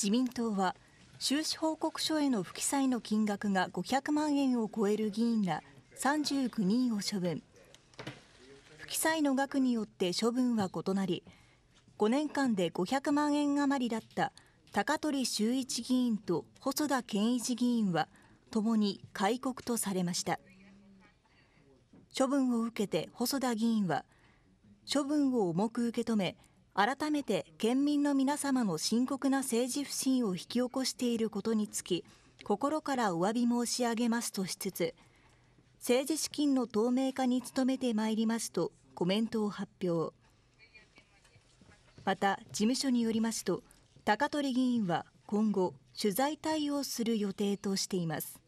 自民党は収支報告書への不記載の金額が500万円を超える議員ら39人を処分不記載の額によって処分は異なり5年間で500万円余りだった高取修一議員と細田健一議員はともに戒告とされました処分を受けて細田議員は処分を重く受け止め改めて県民の皆様の深刻な政治不信を引き起こしていることにつき心からお詫び申し上げますとしつつ政治資金の透明化に努めてまいりますとコメントを発表また事務所によりますと高取議員は今後取材対応する予定としています